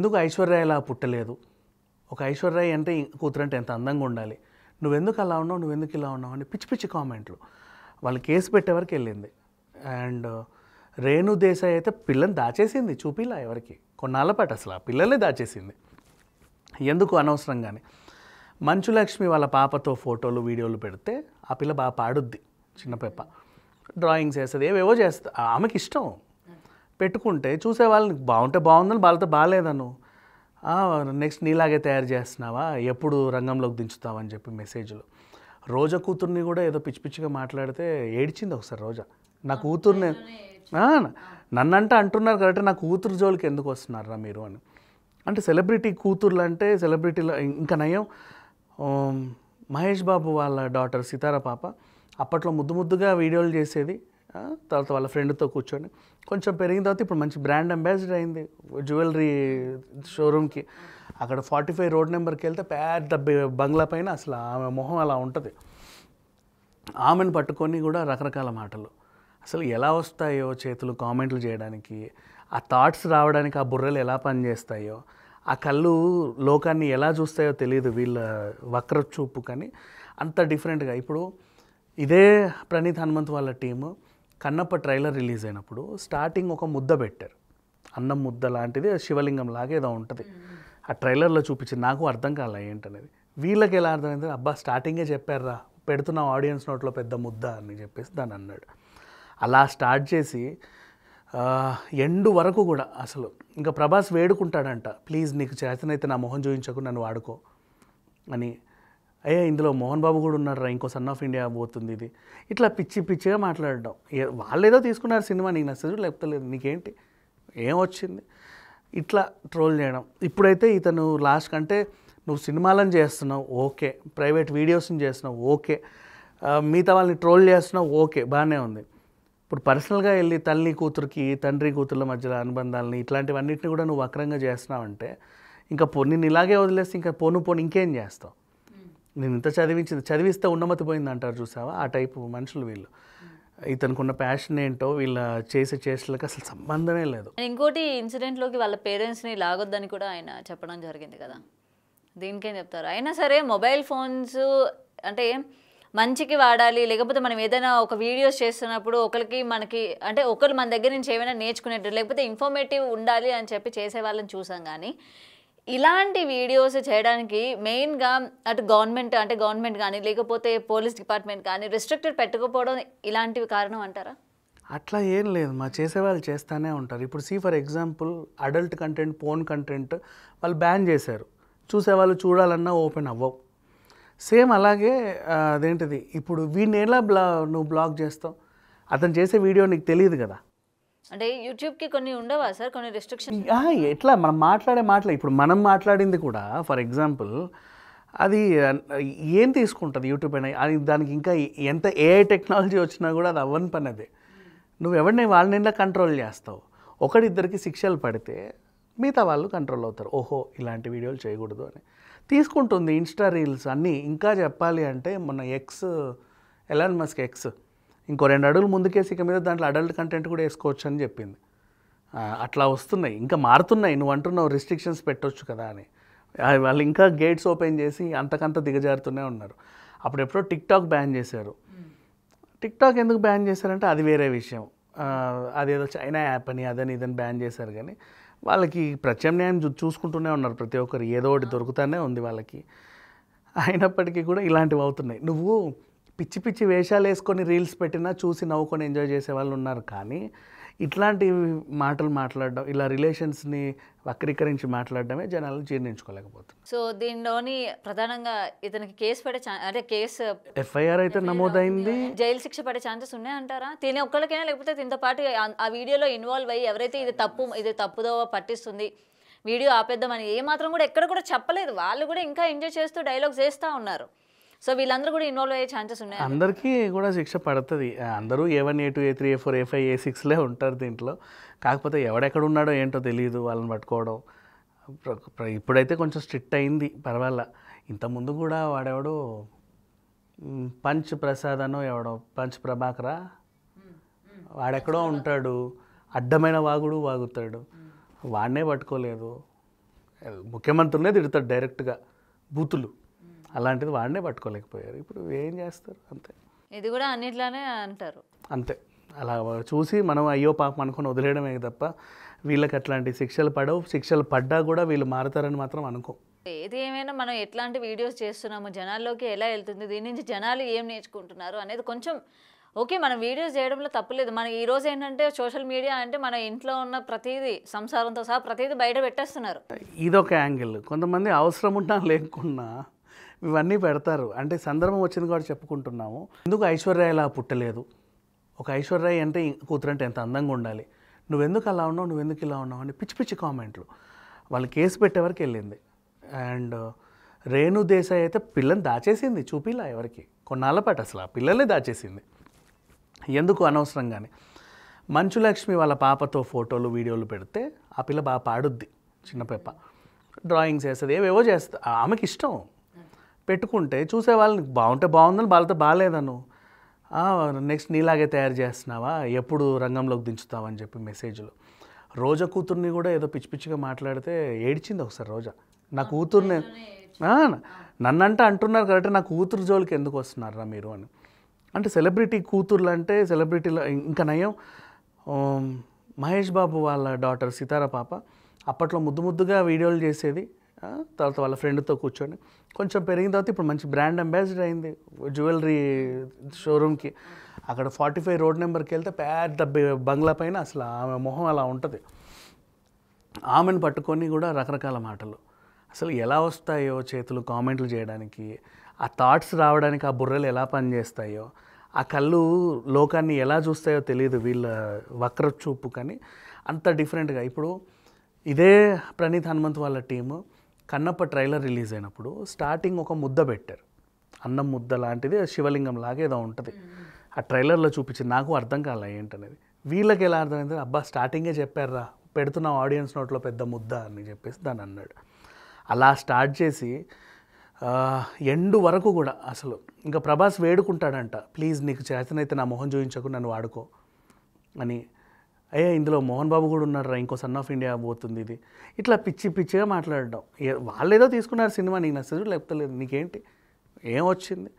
ఎందుకు ఐశ్వర్య ఇలా పుట్టలేదు ఒక ఐశ్వర్య అంటే కూతురంటే ఎంత అందంగా ఉండాలి నువ్వెందుకు అలా ఉన్నావు నువ్వెందుకు ఇలా ఉన్నావు అని పిచ్చి పిచ్చి కామెంట్లు వాళ్ళు కేసు పెట్టే వరకు వెళ్ళింది అండ్ రేణు దేశాయ్ అయితే పిల్లని దాచేసింది చూపిలా ఎవరికి కొన్నాళ్ళ పాటు అసలు ఆ పిల్లలే దాచేసింది ఎందుకు అనవసరంగానే మంచులక్ష్మి వాళ్ళ పాపతో ఫోటోలు వీడియోలు పెడితే ఆ పిల్ల బాగా పాడుద్ది చిన్న పెప్ప డ్రాయింగ్స్ వేస్తుంది ఏవేవో చేస్తుంది ఆమెకి ఇష్టం పెట్టుకుంటే చూసే వాళ్ళని బాగుంటే బాగుందని వాళ్ళతో బాగాలేదను నెక్స్ట్ నీలాగే తయారు చేస్తున్నావా ఎప్పుడు రంగంలోకి దించుతావని చెప్పి మెసేజ్లు రోజా కూతుర్ని కూడా ఏదో పిచ్చి పిచ్చిగా మాట్లాడితే ఏడ్చింది ఒకసారి రోజా నా కూతుర్ని నన్నంటే అంటున్నారు కాబట్టి నా కూతురు జోలికి ఎందుకు వస్తున్నారా మీరు అని అంటే సెలబ్రిటీ కూతుర్లు అంటే సెలబ్రిటీలో ఇంకా నయం మహేష్ బాబు వాళ్ళ డాటర్ సితారా పాప అప్పట్లో ముద్దు ముద్దుగా వీడియోలు చేసేది తర్వాత వాళ్ళ ఫ్రెండ్తో కూర్చొని కొంచెం పెరిగిన తర్వాత ఇప్పుడు మంచి బ్రాండ్ అంబాసిడర్ అయింది జ్యువెలరీ షోరూమ్కి అక్కడ ఫార్టీ ఫైవ్ రోడ్ నెంబర్కి వెళ్తే పెద్ద బంగ్లా పైన అసలు ఆమె మొహం అలా ఉంటుంది ఆమెను పట్టుకొని కూడా రకరకాల మాటలు అసలు ఎలా వస్తాయో చేతులు కామెంట్లు చేయడానికి ఆ థాట్స్ రావడానికి ఆ బుర్రలు ఎలా పనిచేస్తాయో ఆ కళ్ళు లోకాన్ని ఎలా చూస్తాయో తెలియదు వీళ్ళ వక్ర చూపు కానీ అంత డిఫరెంట్గా ఇప్పుడు ఇదే ప్రణీత్ హనుమంత్ వాళ్ళ టీము కన్నప్ప ట్రైలర్ రిలీజ్ అయినప్పుడు స్టార్టింగ్ ఒక ముద్ద పెట్టారు అన్నం ముద్ద లాంటిది శివలింగం లాగా ఏదో ఉంటుంది ఆ ట్రైలర్లో చూపించి నాకు అర్థం కాలే ఏంటనేది వీళ్ళకి ఎలా అర్థమైంది అబ్బా స్టార్టింగే చెప్పారా పెడుతున్నాం ఆడియన్స్ నోట్లో పెద్ద ముద్ద అని చెప్పేసి దాన్ని అన్నాడు అలా స్టార్ట్ చేసి ఎండు వరకు కూడా అసలు ఇంకా ప్రభాస్ వేడుకుంటాడంట ప్లీజ్ నీకు చేతనైతే నా మొహం చూపించకు నన్ను వాడుకో అని అయ్యా ఇందులో మోహన్ బాబు కూడా ఉన్నాడు రా ఇంకో సన్ ఆఫ్ ఇండియా పోతుంది ఇది ఇట్లా పిచ్చి పిచ్చిగా మాట్లాడడం ఏదో తీసుకున్నారు సినిమా నీకు నచ్చదు లేకపోతే లేదు నీకేంటి ఏం వచ్చింది ఇట్లా ట్రోల్ చేయడం ఇప్పుడైతే ఇతను లాస్ట్ కంటే నువ్వు సినిమాలను చేస్తున్నావు ఓకే ప్రైవేట్ వీడియోస్ని చేస్తున్నావు ఓకే మిగతా వాళ్ళని ట్రోల్ చేస్తున్నావు ఓకే బాగానే ఉంది ఇప్పుడు పర్సనల్గా వెళ్ళి తల్లి కూతురికి తండ్రి కూతుర్ల మధ్యలో అనుబంధాలని ఇట్లాంటివన్నింటినీ కూడా నువ్వు వక్రంగా చేస్తున్నావంటే ఇంకా పొన్ని ఇలాగే వదిలేస్తే ఇంకా పోను పోను ఇంకేం చేస్తావు నేను ఇంత చదివించింది చదివిస్తే ఉన్నమతి పోయింది అంటారు చూసావా ఆ టైపు మనుషులు వీళ్ళు ఇతనుకున్న ప్యాషన్ ఏంటో వీళ్ళ చేసే చేష్టలకు అసలు సంబంధమే లేదు ఇంకోటి ఇన్సిడెంట్లోకి వాళ్ళ పేరెంట్స్ని లాగొద్దని కూడా ఆయన చెప్పడం జరిగింది కదా దీనికేం చెప్తారు అయినా సరే మొబైల్ ఫోన్స్ అంటే మంచికి వాడాలి లేకపోతే మనం ఏదైనా ఒక వీడియోస్ చేస్తున్నప్పుడు ఒకరికి మనకి అంటే ఒకరు మన దగ్గర నుంచి ఏమైనా నేర్చుకునేట్టు లేకపోతే ఇన్ఫర్మేటివ్ ఉండాలి అని చెప్పి చేసే వాళ్ళని చూసాం కానీ ఇలాంటి వీడియోస్ చేయడానికి మెయిన్గా అటు గవర్నమెంట్ అంటే గవర్నమెంట్ కానీ లేకపోతే పోలీస్ డిపార్ట్మెంట్ కానీ రిస్ట్రిక్టెడ్ పెట్టకపోవడం ఇలాంటివి కారణం అంటారా అట్లా ఏం లేదు మా చేసేవాళ్ళు చేస్తూనే ఉంటారు ఇప్పుడు see for example adult content porn content వాళ్ళు బ్యాన్ చేశారు చూసేవాళ్ళు చూడాలన్నా ఓపెన్ అవ్వవు సేమ్ అలాగే అదేంటిది ఇప్పుడు వీడిని ఎలా బ్లా నువ్వు బ్లాక్ చేస్తావు అతను చేసే వీడియో నీకు తెలియదు కదా అంటే యూట్యూబ్కి కొన్ని ఉండవా సార్ కొన్ని రెస్ట్రిక్షన్ ఎట్లా మనం మాట్లాడే మాటలు ఇప్పుడు మనం మాట్లాడింది కూడా ఫర్ ఎగ్జాంపుల్ అది ఏం తీసుకుంటుంది యూట్యూబ్ అయినా అది దానికి ఇంకా ఎంత ఏ టెక్నాలజీ వచ్చినా కూడా అది అవ్వని పని అదే నువ్వు ఎవరిని వాళ్ళని ఇలా కంట్రోల్ చేస్తావు ఒకడిద్దరికి శిక్షలు పడితే మిగతా వాళ్ళు కంట్రోల్ అవుతారు ఓహో ఇలాంటి వీడియోలు చేయకూడదు అని తీసుకుంటుంది ఇన్స్టా రీల్స్ అన్నీ ఇంకా చెప్పాలి అంటే మొన్న ఎక్స్ ఎలాన్ మస్క్ ఎక్స్ ఇంకో రెండు అడుగులు ముందుకేసి ఇక మీద దాంట్లో అడల్ట్ కంటెంట్ కూడా వేసుకోవచ్చు అని చెప్పింది అట్లా వస్తున్నాయి ఇంకా మారుతున్నాయి నువ్వు అంటున్నావు రిస్ట్రిక్షన్స్ పెట్టవచ్చు కదా అని వాళ్ళు ఇంకా గేట్స్ ఓపెన్ చేసి అంతకంత దిగజారుతూనే ఉన్నారు అప్పుడెప్పుడో టిక్టాక్ బ్యాన్ చేశారు టిక్టాక్ ఎందుకు బ్యాన్ చేశారంటే అది వేరే విషయం అదేదో చైనా యాప్ అని అదని ఇదని బ్యాన్ చేశారు కానీ వాళ్ళకి ప్రత్యామ్నాయం చూసుకుంటూనే ఉన్నారు ప్రతి ఒక్కరు ఏదో ఒకటి దొరుకుతానే ఉంది వాళ్ళకి అయినప్పటికీ కూడా ఇలాంటివి అవుతున్నాయి నువ్వు పిచ్చి పిచ్చి వేషాలు వేసుకొని రీల్స్ పెట్టినా చూసి నవ్వుకొని ఎంజాయ్ చేసే వాళ్ళు ఉన్నారు కానీ ఇట్లాంటి మాటలు మాట్లాడడం ఇలా రిలేషన్స్ని వక్రీకరించి మాట్లాడడమే జనాలు జీర్ణించుకోలేకపోతున్నారు సో దీనిలోని ప్రధానంగా ఇతనికి కేసు పడే అంటే కేసు ఎఫ్ఐఆర్ అయితే నమోదైంది జైలు శిక్ష పడే ఛాన్సెస్ ఉన్నాయంటారా తినే ఒక్కరికైనా లేకపోతే దీంతో పాటు ఆ వీడియోలో ఇన్వాల్వ్ అయ్యి ఎవరైతే ఇది తప్పు ఇది తప్పుదో పట్టిస్తుంది వీడియో ఆపేద్దామని ఏమాత్రం కూడా ఎక్కడ కూడా చెప్పలేదు వాళ్ళు కూడా ఇంకా ఎంజాయ్ చేస్తూ డైలాగ్స్ వేస్తూ ఉన్నారు సో వీళ్ళందరూ కూడా ఇన్వాల్వ్ అయ్యే ఛాన్సెస్ ఉన్నాయి అందరికీ కూడా శిక్ష పడుతుంది అందరూ A one A two A three A four A five A సిక్స్లే ఉంటారు దీంట్లో కాకపోతే ఎవడెక్కడ ఉన్నాడో ఏంటో తెలియదు వాళ్ళని పట్టుకోవడం ఇప్పుడైతే కొంచెం స్ట్రిక్ట్ అయింది పర్వాలా ఇంతకుముందు కూడా వాడెవడో పంచ్ ప్రసాద్ అనో ఎవడో పంచ్ ప్రభాకరా వాడెక్కడో ఉంటాడు అడ్డమైన వాగుడు వాగుతాడు వాడినే పట్టుకోలేదు ముఖ్యమంత్రులనే తిడతాడు డైరెక్ట్గా బూతులు అలాంటిది వాడినే పట్టుకోలేకపోయారు ఇప్పుడు ఏం చేస్తారు అంతే ఇది కూడా అన్నిట్లానే అంటారు అంతే అలా చూసి మనం అయ్యో పాపం అనుకుని వదిలేయడమే తప్ప వీళ్ళకి అట్లాంటి శిక్షలు పడవు శిక్షలు పడ్డా కూడా వీళ్ళు మారుతారని మాత్రం అనుకో ఏది ఏమైనా మనం ఎట్లాంటి వీడియోస్ చేస్తున్నాము జనాల్లోకి ఎలా వెళ్తుంది దీని నుంచి జనాలు ఏం నేర్చుకుంటున్నారు అనేది కొంచెం ఓకే మనం వీడియోస్ చేయడంలో తప్పలేదు మనం ఈ రోజు ఏంటంటే సోషల్ మీడియా అంటే మన ఇంట్లో ఉన్న ప్రతిదీ సంసారంతో సహా ప్రతిదీ బయట పెట్టేస్తున్నారు ఇదొక యాంగిల్ కొంతమంది అవసరం ఉన్నా లేకున్నా ఇవన్నీ పెడతారు అంటే సందర్భం వచ్చింది కూడా చెప్పుకుంటున్నాము ఎందుకు ఐశ్వర్య అలా పుట్టలేదు ఒక ఐశ్వర్య అంటే కూతురు అంటే ఎంత అందంగా ఉండాలి నువ్వెందుకు అలా ఉన్నావు నువ్వెందుకు ఇలా ఉన్నావు అని పిచ్చి పిచ్చి కామెంట్లు వాళ్ళు కేసు పెట్టే వరకు వెళ్ళింది అండ్ రేణు దేశాయ్ అయితే పిల్లని దాచేసింది చూపిలా ఎవరికి కొన్నాళ్ళ పాటు అసలు ఆ పిల్లలే దాచేసింది ఎందుకు అనవసరంగానే మంచులక్ష్మి వాళ్ళ పాపతో ఫోటోలు వీడియోలు పెడితే ఆ పిల్ల బాగా పాడుద్ది చిన్న పెప్ప డ్రాయింగ్స్ వేస్తుంది ఏవేవో చేస్తుంది ఆమెకి ఇష్టం పెట్టుకుంటే చూసే వాళ్ళని బాగుంటే బాగుందని వాళ్ళతో బాగాలేదను నెక్స్ట్ నీలాగే తయారు చేస్తున్నావా ఎప్పుడు రంగంలోకి దించుతావని చెప్పి మెసేజ్లు రోజా కూతుర్ని కూడా ఏదో పిచ్చి పిచ్చిగా మాట్లాడితే ఏడిచింది ఒకసారి రోజా నా కూతుర్ని నన్నంటే అంటున్నారు కాబట్టి నా కూతురు జోలికి ఎందుకు వస్తున్నారా మీరు అని అంటే సెలబ్రిటీ కూతుర్లు అంటే సెలబ్రిటీల ఇంకా నయం మహేష్ బాబు వాళ్ళ డాటర్ సితారా పాప అప్పట్లో ముద్దు ముద్దుగా వీడియోలు చేసేది తర్వాత వాళ్ళ ఫ్రెండ్తో కూర్చొని కొంచెం పెరిగిన తర్వాత ఇప్పుడు మంచి బ్రాండ్ అంబాసిడర్ అయింది జ్యువెలరీ షోరూమ్కి అక్కడ ఫార్టీ ఫైవ్ రోడ్ నెంబర్కి వెళ్తే పెద్ద బంగ్లా పైన అసలు ఆమె మొహం అలా ఉంటుంది ఆమెను పట్టుకొని కూడా రకరకాల మాటలు అసలు ఎలా వస్తాయో చేతులు కామెంట్లు చేయడానికి ఆ థాట్స్ రావడానికి ఆ బుర్రలు ఎలా పనిచేస్తాయో ఆ కళ్ళు లోకాన్ని ఎలా చూస్తాయో తెలియదు వీళ్ళ వక్ర చూపు కానీ అంత డిఫరెంట్గా ఇప్పుడు ఇదే ప్రణీత్ హనుమంత్ వాళ్ళ టీము కన్నప్ప ట్రైలర్ రిలీజ్ అయినప్పుడు స్టార్టింగ్ ఒక ముద్ద పెట్టారు అన్నం ముద్ద లాంటిది శివలింగం లాగా ఏదో ఉంటుంది ఆ ట్రైలర్లో చూపించి నాకు అర్థం కాలే ఏంటనేది వీళ్ళకి ఎలా అర్థమైంది అబ్బా స్టార్టింగే చెప్పారా పెడుతున్నాం ఆడియన్స్ నోట్లో పెద్ద ముద్ద అని చెప్పేసి దాన్ని అన్నాడు అలా స్టార్ట్ చేసి ఎండు వరకు కూడా అసలు ఇంకా ప్రభాస్ వేడుకుంటాడంట ప్లీజ్ నీకు చేతనైతే నా మొహం చూపించకు నన్ను వాడుకో అని అయ్యా ఇందులో మోహన్ బాబు కూడా ఉన్నాడు రా ఇంకో సన్ ఆఫ్ ఇండియా పోతుంది ఇది ఇట్లా పిచ్చి పిచ్చిగా మాట్లాడడం ఏదో తీసుకున్నారు సినిమా నీకు నచ్చదు లేకపోతే లేదు నీకేంటి ఏం వచ్చింది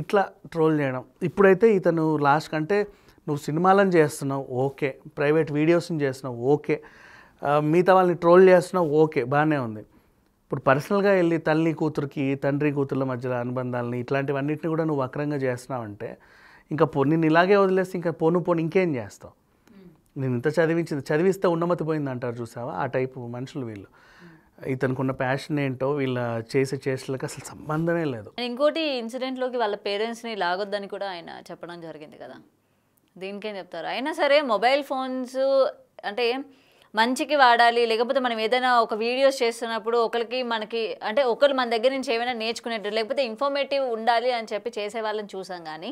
ఇట్లా ట్రోల్ చేయడం ఇప్పుడైతే ఇతను లాస్ట్ కంటే నువ్వు సినిమాలను చేస్తున్నావు ఓకే ప్రైవేట్ వీడియోస్ని చేస్తున్నావు ఓకే మిగతా వాళ్ళని ట్రోల్ చేస్తున్నావు ఓకే బాగానే ఉంది ఇప్పుడు పర్సనల్గా వెళ్ళి తల్లి కూతురికి తండ్రి కూతుర్ల మధ్యలో అనుబంధాలని ఇట్లాంటివన్నిటిని కూడా నువ్వు వక్రంగా చేస్తున్నావంటే ఇంకా నిన్ను ఇలాగే వదిలేస్తే ఇంకా పోను పోను ఇంకేం చేస్తావు నేను ఇంత చదివించింది చదివిస్తే ఉన్నమతి పోయింది అంటారు చూసావా ఆ టైపు మనుషులు వీళ్ళు ఇతనుకున్న ప్యాషన్ ఏంటో వీళ్ళ చేసే చేష్టలకు అసలు సంబంధమే లేదు ఇంకోటి ఇన్సిడెంట్లోకి వాళ్ళ పేరెంట్స్ని లాగొద్దని కూడా ఆయన చెప్పడం జరిగింది కదా దీనికేం చెప్తారు అయినా సరే మొబైల్ ఫోన్స్ అంటే మంచికి వాడాలి లేకపోతే మనం ఏదైనా ఒక వీడియోస్ చేస్తున్నప్పుడు ఒకరికి మనకి అంటే ఒకరు మన దగ్గర నుంచి ఏమైనా నేర్చుకునేట్టు లేకపోతే ఇన్ఫర్మేటివ్ ఉండాలి అని చెప్పి చేసే వాళ్ళని చూసాం కానీ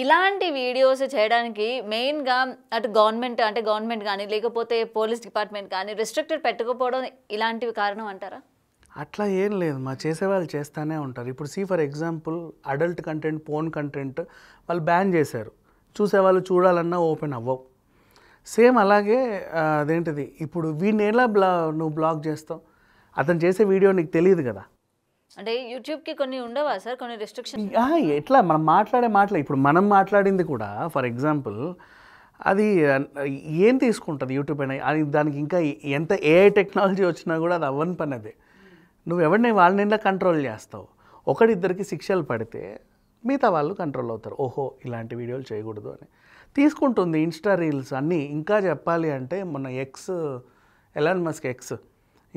ఇలాంటి వీడియోస్ చేయడానికి మెయిన్గా అటు గవర్నమెంట్ అంటే గవర్నమెంట్ కానీ లేకపోతే పోలీస్ డిపార్ట్మెంట్ కానీ రిస్ట్రిక్టెడ్ పెట్టుకోపోవడం ఇలాంటివి కారణం అంటారా అట్లా ఏం లేదు మా చేసేవాళ్ళు చేస్తూనే ఉంటారు ఇప్పుడు see for example adult content porn content వాళ్ళు బ్యాన్ చేశారు చూసేవాళ్ళు చూడాలన్నా ఓపెన్ అవ్వవు సేమ్ అలాగే అదేంటిది ఇప్పుడు వీడిని ఎలా బ్లా నువ్వు బ్లాక్ చేస్తావు అతను చేసే వీడియో నీకు తెలియదు కదా అంటే యూట్యూబ్కి కొన్ని ఉండవా సార్ కొన్ని రెస్ట్రిక్షన్ ఎట్లా మనం మాట్లాడే మాటలు ఇప్పుడు మనం మాట్లాడింది కూడా ఫర్ ఎగ్జాంపుల్ అది ఏం తీసుకుంటుంది యూట్యూబ్ అయినా అది దానికి ఇంకా ఎంత ఏఐ టెక్నాలజీ వచ్చినా కూడా అది అవ్వని పని అదే నువ్వు ఎవరిని వాళ్ళని ఇలా కంట్రోల్ చేస్తావు ఒకడిద్దరికి శిక్షలు పడితే మిగతా వాళ్ళు కంట్రోల్ అవుతారు ఓహో ఇలాంటి వీడియోలు చేయకూడదు అని తీసుకుంటుంది ఇన్స్టా రీల్స్ అన్నీ ఇంకా చెప్పాలి అంటే మొన్న ఎక్స్ ఎలాన్ మస్క్ ఎక్స్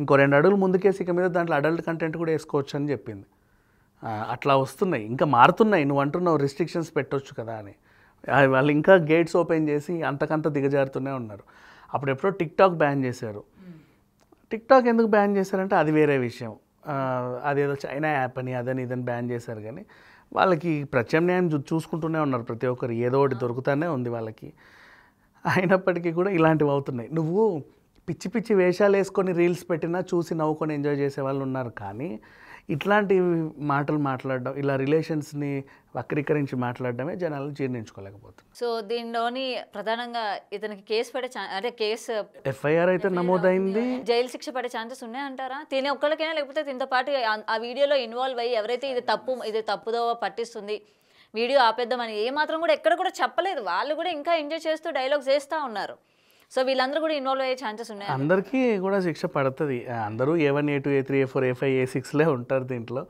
ఇంకో రెండు అడుగులు ముందుకేసి ఇక మీద దాంట్లో అడల్ట్ కంటెంట్ కూడా వేసుకోవచ్చు అని చెప్పింది అట్లా వస్తున్నాయి ఇంకా మారుతున్నాయి నువ్వు అంటున్నావు రిస్ట్రిక్షన్స్ పెట్టవచ్చు కదా అని వాళ్ళు ఇంకా గేట్స్ ఓపెన్ చేసి అంతకంత దిగజారుతూనే ఉన్నారు అప్పుడెప్పుడో టిక్టాక్ బ్యాన్ చేశారు టిక్టాక్ ఎందుకు బ్యాన్ చేశారంటే అది వేరే విషయం అదేదో చైనా యాప్ అని అదని ఇదని బ్యాన్ చేశారు కానీ వాళ్ళకి ప్రత్యామ్నాయం చూసుకుంటూనే ఉన్నారు ప్రతి ఒక్కరు ఏదో ఒకటి దొరుకుతానే ఉంది వాళ్ళకి అయినప్పటికీ కూడా ఇలాంటివి అవుతున్నాయి నువ్వు పిచ్చి పిచ్చి వేషాలు వేసుకొని రీల్స్ పెట్టినా చూసి నవ్వుకొని ఎంజాయ్ చేసే వాళ్ళు ఉన్నారు కానీ ఇట్లాంటి మాటలు మాట్లాడడం ఇలా రిలేషన్స్ని వక్రీకరించి మాట్లాడడమే జనాలు జీర్ణించుకోలేకపోతుంది సో దీనిలోని ప్రధానంగా ఇతనికి కేసు పడే అంటే కేసు ఎఫ్ఐఆర్ అయితే నమోదైంది జైలు శిక్ష పడే ఛాన్సెస్ ఉన్నాయి అంటారా తినే ఒక్కరికైనా లేకపోతే దీంతో పాటు ఆ వీడియోలో ఇన్వాల్వ్ అయ్యి ఎవరైతే ఇది తప్పు ఇది తప్పుదో పట్టిస్తుంది వీడియో ఆపేద్దామని ఏమాత్రం కూడా ఎక్కడ కూడా చెప్పలేదు వాళ్ళు కూడా ఇంకా ఎంజాయ్ చేస్తూ డైలాగ్స్ వేస్తూ ఉన్నారు సో వీళ్ళందరూ కూడా ఇన్వాల్వ్ అయ్యే ఛాన్సెస్ ఉన్నాయి అందరికీ కూడా శిక్ష పడుతుంది అందరూ A one A two A three A four A five A సిక్స్లే ఉంటారు దీంట్లో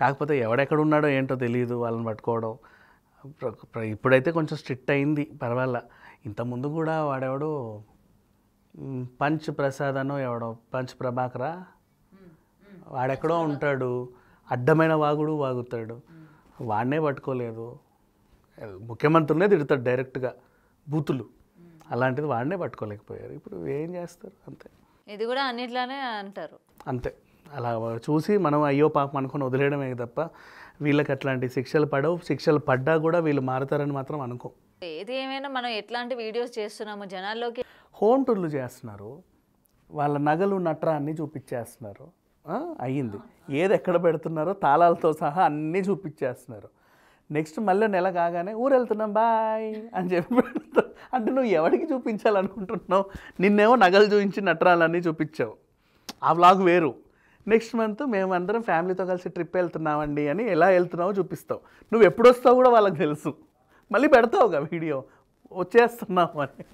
కాకపోతే ఎవడెక్కడ ఉన్నాడో ఏంటో తెలియదు వాళ్ళని పట్టుకోవడం ఇప్పుడైతే కొంచెం స్ట్రిక్ట్ అయింది పర్వాలే ఇంతకుముందు కూడా వాడెవడో పంచ్ ప్రసాద్ అనో ఎవడో పంచ్ ప్రభాకరా వాడెక్కడో ఉంటాడు అడ్డమైన వాగుడు వాగుతాడు వాడినే పట్టుకోలేదు ముఖ్యమంత్రినే తిడతాడు డైరెక్ట్గా బూతులు అలాంటిది వాడినే పట్టుకోలేకపోయారు ఇప్పుడు ఏం చేస్తారు అంతే ఇది కూడా అన్నిట్లానే అంటారు అంతే అలా చూసి మనం అయ్యో పాపం అనుకుని వదిలేయడమే తప్ప వీళ్ళకి అట్లాంటి శిక్షలు పడవు శిక్షలు పడ్డా కూడా వీళ్ళు మారుతారని మాత్రం అనుకో ఏది ఏమైనా మనం ఎట్లాంటి వీడియోస్ చేస్తున్నాము జనాల్లోకి హోమ్ టూర్లు చేస్తున్నారు వాళ్ళ నగలు నట్రా అన్నీ చూపించేస్తున్నారు అయ్యింది ఏది ఎక్కడ పెడుతున్నారో తాళాలతో సహా అన్నీ చూపించేస్తున్నారు నెక్స్ట్ మళ్ళీ నెల కాగానే ఊరు వెళ్తున్నాం బాయ్ అని చెప్పి అంటే నువ్వు ఎవరికి చూపించాలనుకుంటున్నావు నిన్నేమో నగలు చూపించి నటరాలన్నీ చూపించావు ఆ వ్లాగ్ వేరు నెక్స్ట్ మంత్ మేము అందరం ఫ్యామిలీతో కలిసి ట్రిప్ వెళ్తున్నామండి అని ఎలా వెళ్తున్నావో చూపిస్తావు నువ్వు ఎప్పుడు వస్తావు కూడా వాళ్ళకి తెలుసు మళ్ళీ పెడతావుగా వీడియో వచ్చేస్తున్నావు అని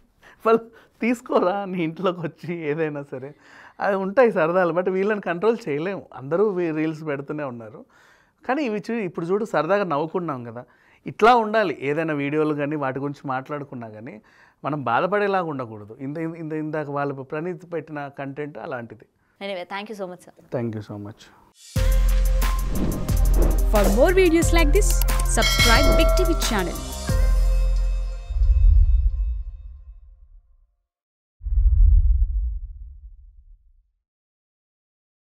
వాళ్ళు తీసుకోరా నీ ఇంట్లోకి వచ్చి ఏదైనా సరే అవి ఉంటాయి సరదాలు బట్ వీళ్ళని కంట్రోల్ చేయలేము అందరూ రీల్స్ పెడుతూనే ఉన్నారు కానీ ఇవి చూ ఇప్పుడు చూడు సరదాగా నవ్వుకున్నాం కదా ఇట్లా ఉండాలి ఏదైనా వీడియోలు కానీ వాటి గురించి మాట్లాడుకున్నా కానీ మనం బాధపడేలాగా ఉండకూడదు ఇంత ఇంత ఇందాక వాళ్ళు ప్రణీతి పెట్టిన కంటెంట్ అలాంటిది thank you so much sir thank you so much for more videos like this subscribe Big TV channel